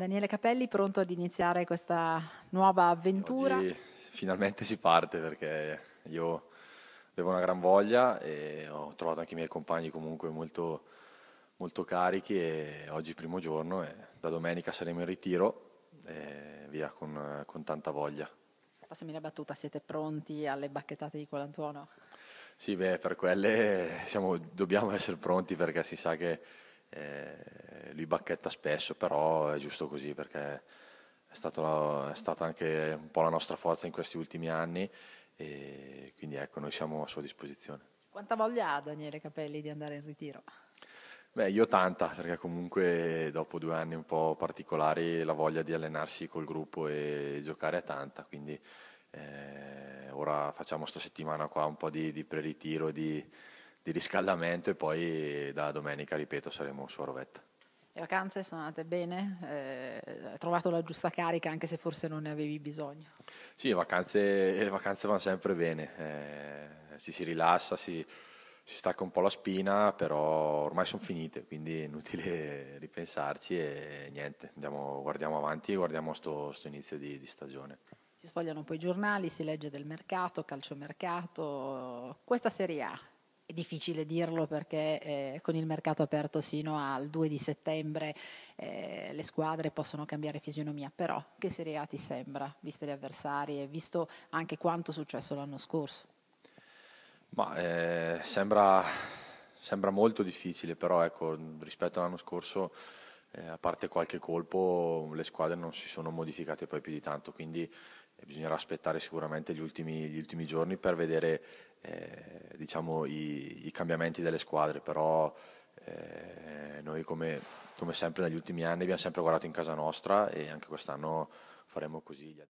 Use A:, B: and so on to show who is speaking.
A: Daniele Capelli, pronto ad iniziare questa nuova avventura? Oggi
B: finalmente si parte perché io avevo una gran voglia e ho trovato anche i miei compagni comunque molto, molto carichi e oggi primo giorno e da domenica saremo in ritiro e via con, con tanta voglia.
A: Passami la battuta, siete pronti alle bacchettate di Colantuono?
B: Sì, beh, per quelle siamo, dobbiamo essere pronti perché si sa che eh, lui bacchetta spesso, però è giusto così perché è, stato, è stata anche un po' la nostra forza in questi ultimi anni e quindi ecco, noi siamo a sua disposizione.
A: Quanta voglia ha Daniele Capelli di andare in ritiro?
B: Beh, io tanta, perché comunque dopo due anni un po' particolari la voglia di allenarsi col gruppo e giocare è tanta, quindi eh, ora facciamo questa settimana qua un po' di, di pre-ritiro, di, di riscaldamento e poi da domenica, ripeto, saremo su Rovetta.
A: Le vacanze sono andate bene? Eh, hai trovato la giusta carica anche se forse non ne avevi bisogno?
B: Sì, le vacanze, le vacanze vanno sempre bene, eh, ci si rilassa, si, si, stacca un po' la spina, però ormai sono finite, quindi è inutile ripensarci e niente, andiamo, guardiamo avanti e guardiamo questo inizio di, di stagione.
A: Si sfogliano poi i giornali, si legge del mercato, calciomercato, questa Serie A, è difficile dirlo perché eh, con il mercato aperto sino al 2 di settembre eh, le squadre possono cambiare fisionomia, però che Serie A ti sembra, viste avversari e visto anche quanto è successo l'anno scorso?
B: Ma, eh, sembra, sembra molto difficile, però ecco, rispetto all'anno scorso eh, a parte qualche colpo, le squadre non si sono modificate poi più di tanto, quindi eh, bisognerà aspettare sicuramente gli ultimi, gli ultimi giorni per vedere eh, diciamo, i, i, cambiamenti delle squadre, però eh, noi come, come sempre negli ultimi anni abbiamo sempre guardato in casa nostra e anche quest'anno faremo così.